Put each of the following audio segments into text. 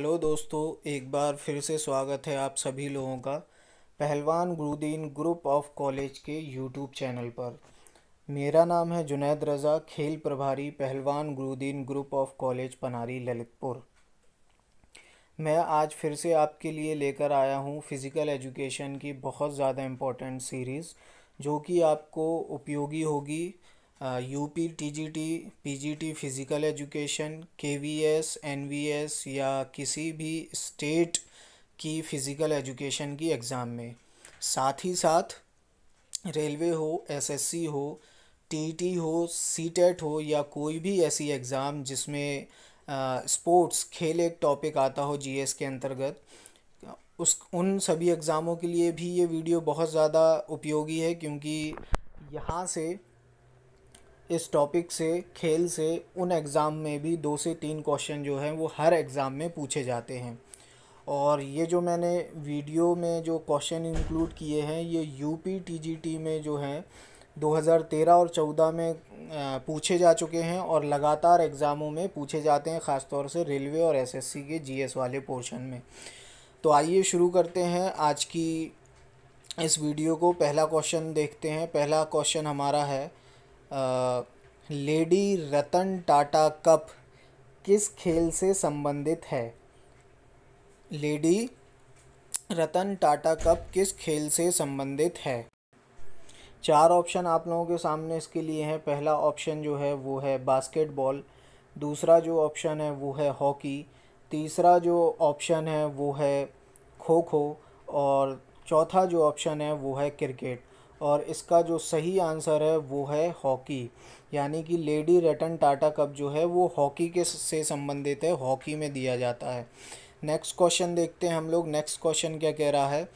hello दोस्तों एक बार फिर से स्वागत है आप सभी लोगों का Pahalwan Gurudeen group of college के यूट्यूब चैनल पर मेरा नाम है जुनैद रज़ा खेल प्रभारी Pahalwan Gurudeen group of college Panari Lalitpur मैं आज फिर से आपके लिए लेकर आया हूँ फ़िज़िकल एजुकेशन की बहुत ज़्यादा इम्पोर्टेंट सीरीज़ जो कि आपको उपयोगी होगी UP TGT PGT physical education KVS NVS या किसी भी स्टेट की फ़िज़िकल एजुकेशन की एग्ज़ाम में साथ ही साथ रेलवे हो एसएससी हो टीटी e हो सीटेट e हो या कोई भी ऐसी एग्ज़ाम जिसमें स्पोर्ट्स uh, खेल एक टॉपिक आता हो जीएस के अंतर्गत उस उन सभी एग्ज़ामों के लिए भी ये वीडियो बहुत ज़्यादा उपयोगी है क्योंकि यहाँ से इस टॉपिक से खेल से उन एग्ज़ाम में भी दो से तीन क्वेश्चन जो हैं वो हर एग्ज़ाम में पूछे जाते हैं और ये जो मैंने वीडियो में जो क्वेश्चन इंक्लूड किए हैं ये यूपी टीजीटी में जो हैं 2013 और 14 में पूछे जा चुके हैं और लगातार एग्ज़ामों में पूछे जाते हैं ख़ासतौर से रेलवे और एसएससी के जीएस वाले पोर्शन में तो आइए शुरू करते हैं आज की इस वीडियो को पहला क्वेश्चन देखते हैं पहला क्वेश्चन हमारा है लेडी रतन टाटा कप किस खेल से संबंधित है लेडी रतन टाटा कप किस खेल से संबंधित है चार ऑप्शन आप लोगों के सामने इसके लिए हैं पहला ऑप्शन जो है वो है बास्केटबॉल दूसरा जो ऑप्शन है वो है हॉकी तीसरा जो ऑप्शन है वो है खो खो और चौथा जो ऑप्शन है वो है क्रिकेट और इसका जो सही आंसर है वो है हॉकी यानी कि लेडी रेटन टाटा कप जो है वो हॉकी के से संबंधित है हॉकी में दिया जाता है नेक्स्ट क्वेश्चन देखते हैं हम लोग नेक्स्ट क्वेश्चन क्या कह रहा है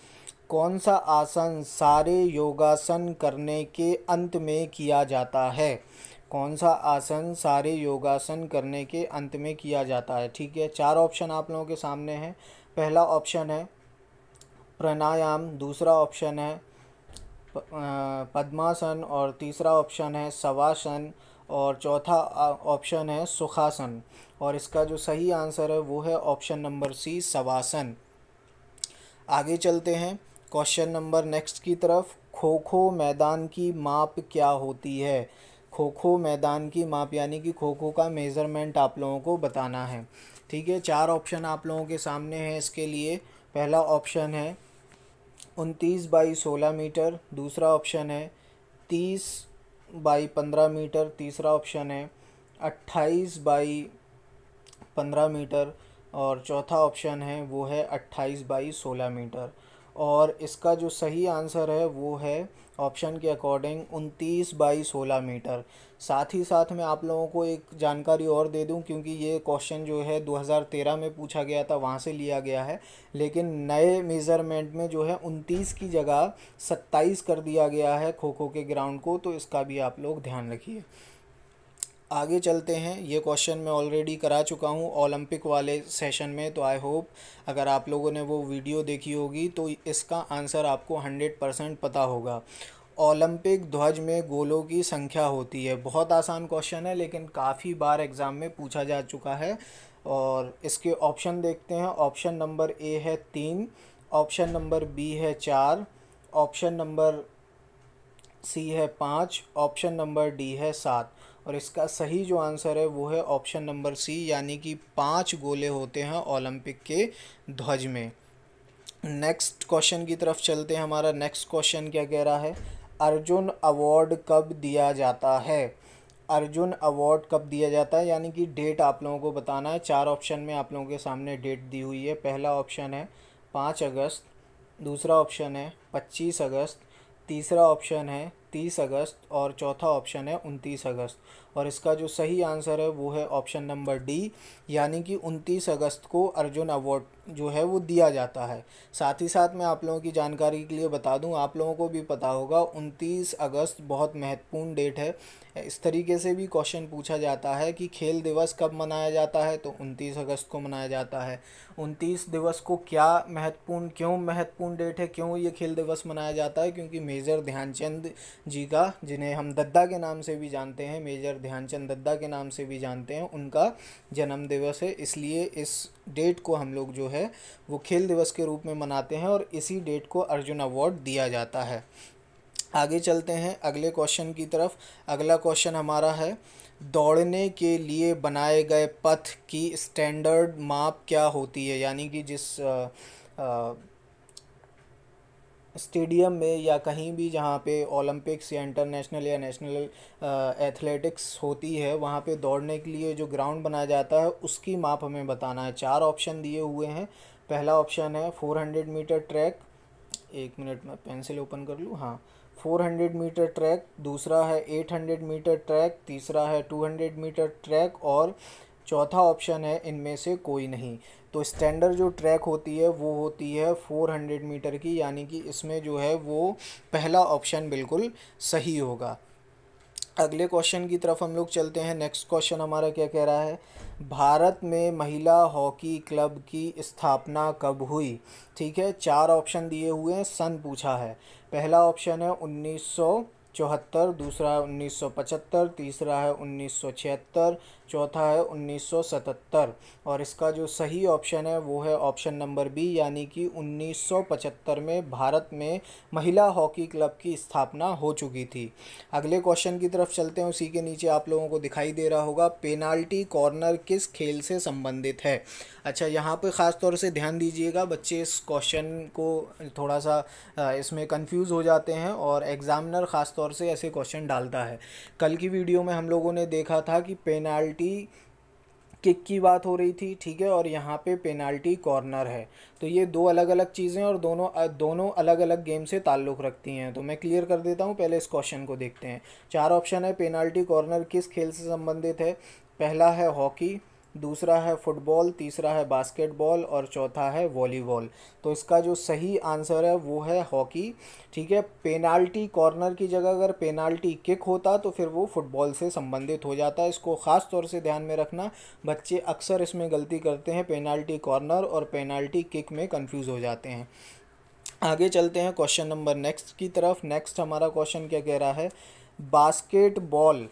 कौन सा आसन सारे योगासन करने के अंत में किया जाता है कौन सा आसन सारे योगासन करने के अंत में किया जाता है ठीक है चार ऑप्शन आप लोगों के सामने हैं पहला ऑप्शन है प्राणायाम दूसरा ऑप्शन है पद्मासन और तीसरा ऑप्शन है सवासन और चौथा ऑप्शन है सुखासन और इसका जो सही आंसर है वो है ऑप्शन नंबर सी सवासन आगे चलते हैं क्वेश्चन नंबर नेक्स्ट की तरफ खो खो मैदान की माप क्या होती है खो खो मैदान की माप यानी कि खो खो का मेज़रमेंट आप लोगों को बताना है ठीक है चार ऑप्शन आप लोगों के सामने है इसके लिए पहला ऑप्शन है उनतीस बाई सोलह मीटर दूसरा ऑप्शन है तीस बाई पंद्रह मीटर तीसरा ऑप्शन है अट्ठाईस बाई पंद्रह मीटर और चौथा ऑप्शन है वो है अट्ठाईस बाई सोलह मीटर और इसका जो सही आंसर है वो है ऑप्शन के अकॉर्डिंग उनतीस बाई सोलह मीटर साथ ही साथ मैं आप लोगों को एक जानकारी और दे दूं क्योंकि ये क्वेश्चन जो है 2013 में पूछा गया था वहाँ से लिया गया है लेकिन नए मेज़रमेंट में जो है उनतीस की जगह सत्ताईस कर दिया गया है खो खो के ग्राउंड को तो इसका भी आप लोग ध्यान रखिए आगे चलते हैं ये क्वेश्चन मैं ऑलरेडी करा चुका हूँ ओलंपिक वाले सेशन में तो आई होप अगर आप लोगों ने वो वीडियो देखी होगी तो इसका आंसर आपको हंड्रेड परसेंट पता होगा ओलंपिक ध्वज में गोलों की संख्या होती है बहुत आसान क्वेश्चन है लेकिन काफ़ी बार एग्ज़ाम में पूछा जा चुका है और इसके ऑप्शन देखते हैं ऑप्शन नंबर ए है तीन ऑप्शन नंबर बी है चार ऑप्शन नंबर सी है पाँच ऑप्शन नंबर डी है सात और इसका सही जो आंसर है वो है ऑप्शन नंबर सी यानी कि पाँच गोले होते हैं ओलंपिक के ध्वज में नेक्स्ट क्वेश्चन की तरफ चलते हैं हमारा नेक्स्ट क्वेश्चन क्या कह रहा है अर्जुन अवार्ड कब दिया जाता है अर्जुन अवार्ड कब दिया जाता है यानी कि डेट आप लोगों को बताना है चार ऑप्शन में आप लोगों के सामने डेट दी हुई है पहला ऑप्शन है पाँच अगस्त दूसरा ऑप्शन है पच्चीस अगस्त तीसरा ऑप्शन है तीस अगस्त और चौथा ऑप्शन है उनतीस अगस्त और इसका जो सही आंसर है वो है ऑप्शन नंबर डी यानी कि 29 अगस्त को अर्जुन अवार्ड जो है वो दिया जाता है साथ ही साथ मैं आप लोगों की जानकारी के लिए बता दूं आप लोगों को भी पता होगा 29 अगस्त बहुत महत्वपूर्ण डेट है इस तरीके से भी क्वेश्चन पूछा जाता है कि खेल दिवस कब मनाया जाता है तो उनतीस अगस्त को मनाया जाता है उनतीस दिवस को क्या महत्वपूर्ण क्यों महत्वपूर्ण डेट है क्यों ये खेल दिवस मनाया जाता है क्योंकि मेजर ध्यानचंद जी का जिन्हें हम दद्दा के नाम से भी जानते हैं मेजर ध्यानचंद दद्दा के नाम से भी जानते हैं उनका जन्म दिवस है इसलिए इस डेट को हम लोग जो है वो खेल दिवस के रूप में मनाते हैं और इसी डेट को अर्जुन अवार्ड दिया जाता है आगे चलते हैं अगले क्वेश्चन की तरफ अगला क्वेश्चन हमारा है दौड़ने के लिए बनाए गए पथ की स्टैंडर्ड माप क्या होती है यानी कि जिस आ, आ, स्टेडियम में या कहीं भी जहाँ पे ओलंपिक्स या इंटरनेशनल या नेशनल एथलेटिक्स होती है वहाँ पे दौड़ने के लिए जो ग्राउंड बनाया जाता है उसकी माप हमें बताना है चार ऑप्शन दिए हुए हैं पहला ऑप्शन है फोर हंड्रेड मीटर ट्रैक एक मिनट में पेंसिल ओपन कर लूँ हाँ फोर हंड्रेड मीटर ट्रैक दूसरा है एट हंड्रेड मीटर ट्रैक तीसरा है टू हंड्रेड मीटर ट्रैक और चौथा ऑप्शन है इनमें से कोई नहीं तो स्टैंडर्ड जो ट्रैक होती है वो होती है 400 मीटर की यानी कि इसमें जो है वो पहला ऑप्शन बिल्कुल सही होगा अगले क्वेश्चन की तरफ हम लोग चलते हैं नेक्स्ट क्वेश्चन हमारा क्या कह रहा है भारत में महिला हॉकी क्लब की स्थापना कब हुई ठीक है चार ऑप्शन दिए हुए हैं सन पूछा है पहला ऑप्शन है उन्नीस चौहत्तर दूसरा है उन्नीस सौ पचहत्तर तीसरा है उन्नीस सौ छिहत्तर चौथा है उन्नीस सौ सतहत्तर और इसका जो सही ऑप्शन है वो है ऑप्शन नंबर बी यानी कि उन्नीस सौ पचहत्तर में भारत में महिला हॉकी क्लब की स्थापना हो चुकी थी अगले क्वेश्चन की तरफ चलते हैं उसी के नीचे आप लोगों को दिखाई दे रहा होगा पेनाल्टी कॉर्नर किस खेल से संबंधित है अच्छा यहाँ पे ख़ास तौर से ध्यान दीजिएगा बच्चे इस क्वेश्चन को थोड़ा सा इसमें कंफ्यूज हो जाते हैं और एग्ज़ामिनर ख़ास तौर से ऐसे क्वेश्चन डालता है कल की वीडियो में हम लोगों ने देखा था कि पेनाल्टी किक की बात हो रही थी ठीक है और यहाँ पे पेनाल्टी कॉर्नर है तो ये दो अलग अलग चीज़ें और दोनों दोनों अलग अलग गेम से ताल्लुक़ रखती हैं तो मैं क्लियर कर देता हूँ पहले इस क्वेश्चन को देखते हैं चार ऑप्शन है पेनाल्टी कॉर्नर किस खेल से संबंधित है पहला है हॉकी दूसरा है फुटबॉल तीसरा है बास्केटबॉल और चौथा है वॉलीबॉल तो इसका जो सही आंसर है वो है हॉकी ठीक है पेनाल्टी कॉर्नर की जगह अगर पेनाल्टी किक होता तो फिर वो फुटबॉल से संबंधित हो जाता है इसको ख़ास तौर से ध्यान में रखना बच्चे अक्सर इसमें गलती करते हैं पेनाल्टी कॉर्नर और पेनाल्टी किक में कन्फ्यूज़ हो जाते हैं आगे चलते हैं क्वेश्चन नंबर नेक्स्ट की तरफ नेक्स्ट हमारा क्वेश्चन क्या कह रहा है बास्केटबॉल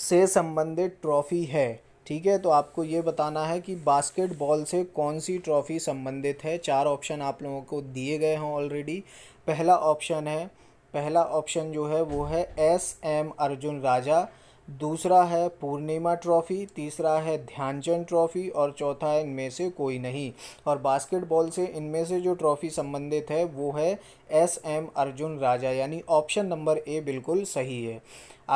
से संबंधित ट्रॉफी है ठीक है तो आपको ये बताना है कि बास्केटबॉल से कौन सी ट्रॉफ़ी संबंधित है चार ऑप्शन आप लोगों को दिए गए हैं ऑलरेडी पहला ऑप्शन है पहला ऑप्शन जो है वो है एस एम अर्जुन राजा दूसरा है पूर्णिमा ट्रॉफ़ी तीसरा है ध्यानचंद ट्रॉफ़ी और चौथा है इनमें से कोई नहीं और बास्केटबॉल से इनमें से जो ट्रॉफ़ी संबंधित है वो है एस एम अर्जुन राजा यानी ऑप्शन नंबर ए बिल्कुल सही है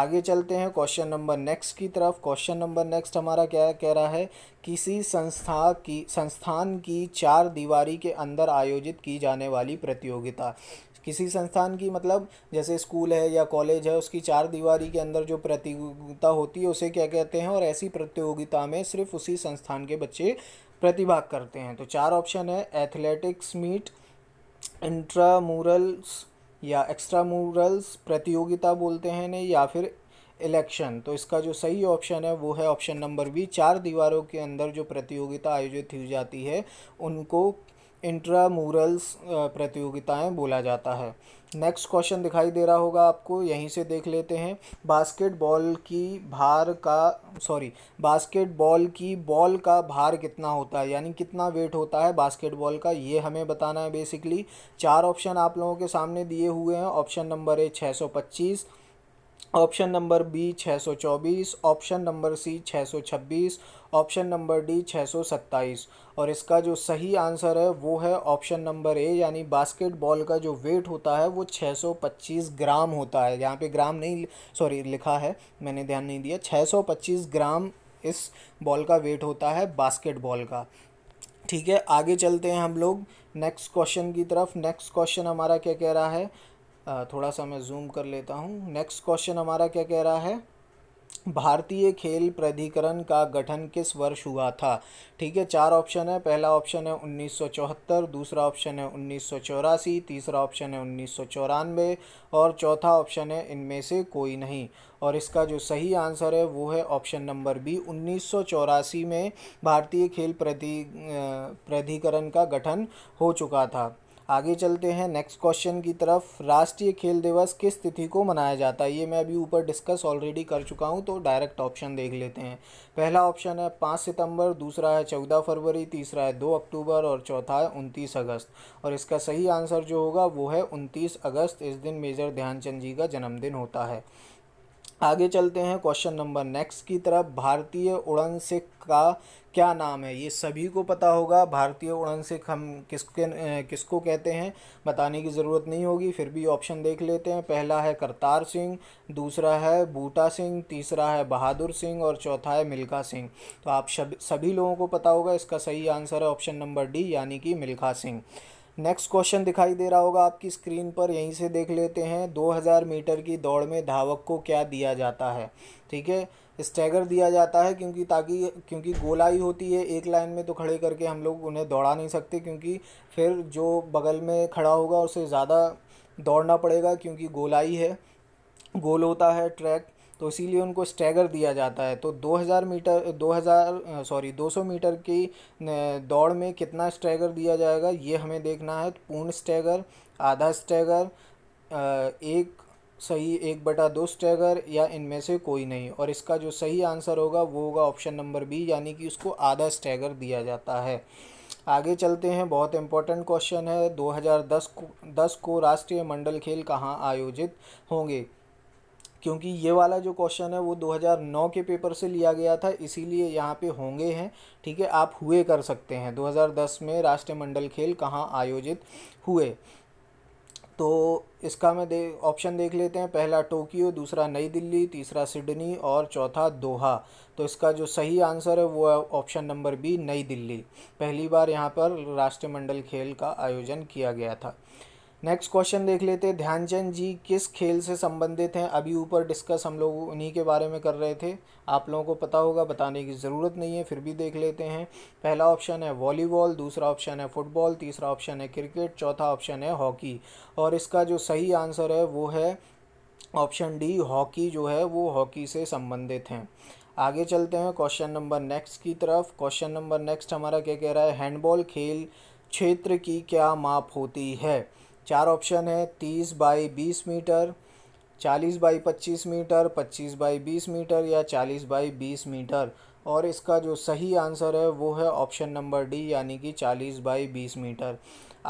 आगे चलते हैं क्वेश्चन नंबर नेक्स्ट की तरफ क्वेश्चन नंबर नेक्स्ट हमारा क्या कह रहा है किसी संस्था की संस्थान की चार दीवारी के अंदर आयोजित की जाने वाली प्रतियोगिता किसी संस्थान की मतलब जैसे स्कूल है या कॉलेज है उसकी चार दीवारी के अंदर जो प्रतियोगिता होती है उसे क्या कहते हैं और ऐसी प्रतियोगिता में सिर्फ उसी संस्थान के बच्चे प्रतिभाग करते हैं तो चार ऑप्शन है एथलेटिक्स मीट इंट्रामूरल्स या एक्स्ट्रामूरल्स प्रतियोगिता बोलते हैं ने या फिर इलेक्शन तो इसका जो सही ऑप्शन है वो है ऑप्शन नंबर बी चार दीवारों के अंदर जो प्रतियोगिता आयोजित की जाती है उनको इंट्रामूरल्स प्रतियोगिताएं बोला जाता है नेक्स्ट क्वेश्चन दिखाई दे रहा होगा आपको यहीं से देख लेते हैं बास्केटबॉल की भार का सॉरी बास्केटबॉल की बॉल का भार कितना होता है यानी कितना वेट होता है बास्केटबॉल का ये हमें बताना है बेसिकली चार ऑप्शन आप लोगों के सामने दिए हुए हैं ऑप्शन नंबर ए छः सौ पच्चीस option number B 624 option number C 626 option number D 627 और इसका जो सही आंसर है वो है ऑप्शन नंबर ए यानी बास्केटबॉल का जो वेट होता है वो 625 ग्राम होता है यहाँ पे ग्राम नहीं सॉरी लिखा है मैंने ध्यान नहीं दिया 625 ग्राम इस बॉल का वेट होता है बास्केटबॉल का ठीक है आगे चलते हैं हम लोग नेक्स्ट क्वेश्चन की तरफ नेक्स्ट क्वेश्चन हमारा क्या कह रहा है थोड़ा सा मैं जूम कर लेता हूँ नेक्स्ट क्वेश्चन हमारा क्या कह रहा है भारतीय खेल प्राधिकरण का गठन किस वर्ष हुआ था ठीक है चार ऑप्शन है पहला ऑप्शन है 1974 दूसरा ऑप्शन है उन्नीस तीसरा ऑप्शन है उन्नीस और चौथा ऑप्शन है इनमें से कोई नहीं और इसका जो सही आंसर है वो है ऑप्शन नंबर बी उन्नीस में भारतीय खेल प्रति प्राधिकरण का गठन हो चुका था आगे चलते हैं नेक्स्ट क्वेश्चन की तरफ राष्ट्रीय खेल दिवस किस तिथि को मनाया जाता है ये मैं अभी ऊपर डिस्कस ऑलरेडी कर चुका हूँ तो डायरेक्ट ऑप्शन देख लेते हैं पहला ऑप्शन है पाँच सितंबर दूसरा है चौदह फरवरी तीसरा है दो अक्टूबर और चौथा है उनतीस अगस्त और इसका सही आंसर जो होगा वो है उनतीस अगस्त इस दिन मेजर ध्यानचंद जी का जन्मदिन होता है आगे चलते हैं क्वेश्चन नंबर नेक्स्ट की तरफ भारतीय उड़न सिख का क्या नाम है ये सभी को पता होगा भारतीय उड़न सिख हम किसके किसको कहते हैं बताने की ज़रूरत नहीं होगी फिर भी ऑप्शन देख लेते हैं पहला है करतार सिंह दूसरा है बूटा सिंह तीसरा है बहादुर सिंह और चौथा है मिल्खा सिंह तो आप सभी लोगों को पता होगा इसका सही आंसर है ऑप्शन नंबर डी यानी कि मिल्खा सिंह नेक्स्ट क्वेश्चन दिखाई दे रहा होगा आपकी स्क्रीन पर यहीं से देख लेते हैं 2000 मीटर की दौड़ में धावक को क्या दिया जाता है ठीक है स्टैगर दिया जाता है क्योंकि ताकि क्योंकि गोलाई होती है एक लाइन में तो खड़े करके हम लोग उन्हें दौड़ा नहीं सकते क्योंकि फिर जो बगल में खड़ा होगा उसे ज़्यादा दौड़ना पड़ेगा क्योंकि गोलाई है गोल होता है ट्रैक तो इसीलिए उनको स्टैगर दिया जाता है तो 2000 मीटर 2000 सॉरी 200 मीटर की दौड़ में कितना स्टैगर दिया जाएगा ये हमें देखना है पूर्ण स्टैगर आधा स्टैगर एक सही एक बटा दो स्टैगर या इनमें से कोई नहीं और इसका जो सही आंसर होगा वो होगा ऑप्शन नंबर बी यानी कि उसको आधा स्टैगर दिया जाता है आगे चलते हैं बहुत इम्पोर्टेंट क्वेश्चन है 2010 को 10 को राष्ट्रीय मंडल खेल कहाँ आयोजित होंगे क्योंकि ये वाला जो क्वेश्चन है वो 2009 के पेपर से लिया गया था इसीलिए यहाँ पे होंगे हैं ठीक है आप हुए कर सकते हैं 2010 में राष्ट्रमंडल खेल कहाँ आयोजित हुए तो इसका मैं दे ऑप्शन देख लेते हैं पहला टोक्यो दूसरा नई दिल्ली तीसरा सिडनी और चौथा दोहा तो इसका जो सही आंसर है वो है ऑप्शन नंबर बी नई दिल्ली पहली बार यहाँ पर राष्ट्रमंडल खेल का आयोजन किया गया था नेक्स्ट क्वेश्चन देख लेते हैं ध्यानचंद जी किस खेल से संबंधित हैं अभी ऊपर डिस्कस हम लोग उन्हीं के बारे में कर रहे थे आप लोगों को पता होगा बताने की ज़रूरत नहीं है फिर भी देख लेते हैं पहला ऑप्शन है वॉलीबॉल दूसरा ऑप्शन है फुटबॉल तीसरा ऑप्शन है क्रिकेट चौथा ऑप्शन है हॉकी और इसका जो सही आंसर है वो है ऑप्शन डी हॉकी जो है वो हॉकी से संबंधित हैं आगे चलते हैं क्वेश्चन नंबर नेक्स्ट की तरफ क्वेश्चन नंबर नेक्स्ट हमारा क्या कह रहा है हैंडबॉल खेल क्षेत्र की क्या माप होती है चार ऑप्शन है तीस बाई बीस मीटर चालीस बाई पच्चीस मीटर पच्चीस बाई बीस मीटर या चालीस बाई बीस मीटर और इसका जो सही आंसर है वो है ऑप्शन नंबर डी यानी कि चालीस बाई बीस मीटर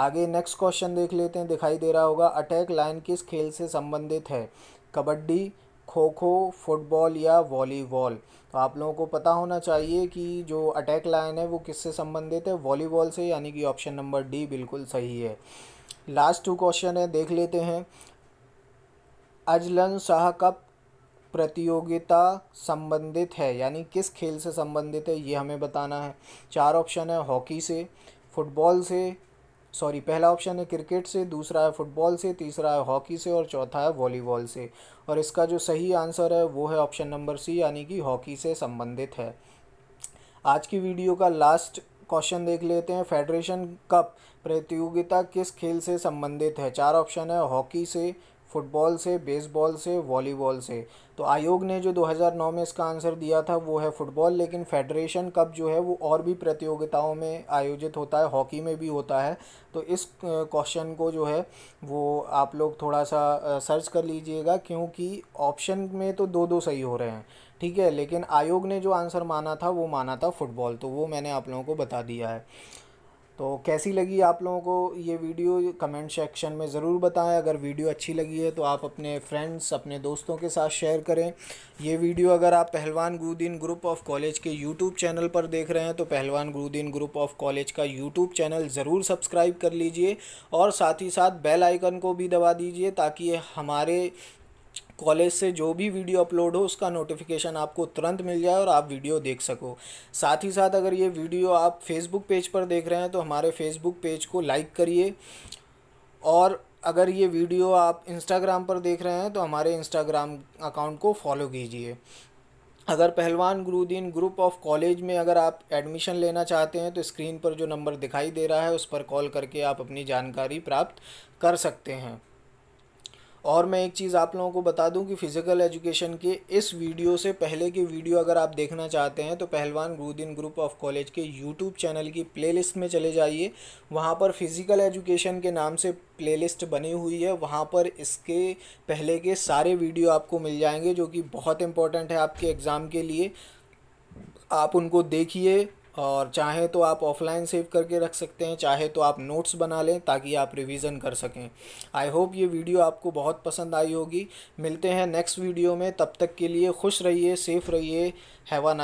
आगे नेक्स्ट क्वेश्चन देख लेते हैं दिखाई दे रहा होगा अटैक लाइन किस खेल से संबंधित है कबड्डी खो खो फुटबॉल या वॉलीबॉल तो आप लोगों को पता होना चाहिए कि जो अटैक लाइन है वो किससे संबंधित है वॉलीबॉल से यानी कि ऑप्शन नंबर डी बिल्कुल सही है लास्ट टू क्वेश्चन है देख लेते हैं अजलन शाह कप प्रतियोगिता संबंधित है यानी किस खेल से संबंधित है ये हमें बताना है चार ऑप्शन है हॉकी से फुटबॉल से सॉरी पहला ऑप्शन है क्रिकेट से दूसरा है फुटबॉल से तीसरा है हॉकी से और चौथा है वॉलीबॉल से और इसका जो सही आंसर है वो है ऑप्शन नंबर सी यानी कि हॉकी से संबंधित है आज की वीडियो का लास्ट क्वेश्चन देख लेते हैं फेडरेशन कप प्रतियोगिता किस खेल से संबंधित है चार ऑप्शन है हॉकी से फुटबॉल से बेसबॉल से वॉलीबॉल से तो आयोग ने जो 2009 में इसका आंसर दिया था वो है फुटबॉल लेकिन फेडरेशन कप जो है वो और भी प्रतियोगिताओं में आयोजित होता है हॉकी में भी होता है तो इस क्वेश्चन को जो है वो आप लोग थोड़ा सा सर्च कर लीजिएगा क्योंकि ऑप्शन में तो दो दो सही हो रहे हैं ठीक है लेकिन आयोग ने जो आंसर माना था वो माना था फुटबॉल तो वो मैंने आप लोगों को बता दिया है तो कैसी लगी आप लोगों को ये वीडियो कमेंट सेक्शन में ज़रूर बताएं अगर वीडियो अच्छी लगी है तो आप अपने फ्रेंड्स अपने दोस्तों के साथ शेयर करें ये वीडियो अगर आप Pahalwan Gurudeen group of college के यूट्यूब चैनल पर देख रहे हैं तो Pahalwan Gurudeen group of college का यूट्यूब चैनल ज़रूर सब्सक्राइब कर लीजिए और साथ ही साथ बेल आइकन को भी दबा दीजिए ताकि हमारे कॉलेज से जो भी वीडियो अपलोड हो उसका नोटिफिकेशन आपको तुरंत मिल जाए और आप वीडियो देख सको साथ ही साथ अगर ये वीडियो आप फेसबुक पेज पर देख रहे हैं तो हमारे फेसबुक पेज को लाइक करिए और अगर ये वीडियो आप इंस्टाग्राम पर देख रहे हैं तो हमारे इंस्टाग्राम अकाउंट को फॉलो कीजिए अगर पहलवान गुरुदीन ग्रुप ऑफ कॉलेज में अगर आप एडमिशन लेना चाहते हैं तो स्क्रीन पर जो नंबर दिखाई दे रहा है उस पर कॉल करके आप अपनी जानकारी प्राप्त कर सकते हैं और मैं एक चीज़ आप लोगों को बता दूं कि फ़िज़िकल एजुकेशन के इस वीडियो से पहले के वीडियो अगर आप देखना चाहते हैं तो Pahalwan Gurudeen group of college के यूट्यूब चैनल की प्लेलिस्ट में चले जाइए वहाँ पर फ़िज़िकल एजुकेशन के नाम से प्लेलिस्ट बनी हुई है वहाँ पर इसके पहले के सारे वीडियो आपको मिल जाएंगे जो कि बहुत इंपॉर्टेंट है आपके एग्ज़ाम के लिए आप उनको देखिए और चाहे तो आप ऑफलाइन सेव करके रख सकते हैं चाहे तो आप नोट्स बना लें ताकि आप रिवीजन कर सकें आई होप ये वीडियो आपको बहुत पसंद आई होगी मिलते हैं नेक्स्ट वीडियो में तब तक के लिए खुश रहिए सेफ रहिए हैवा नाइस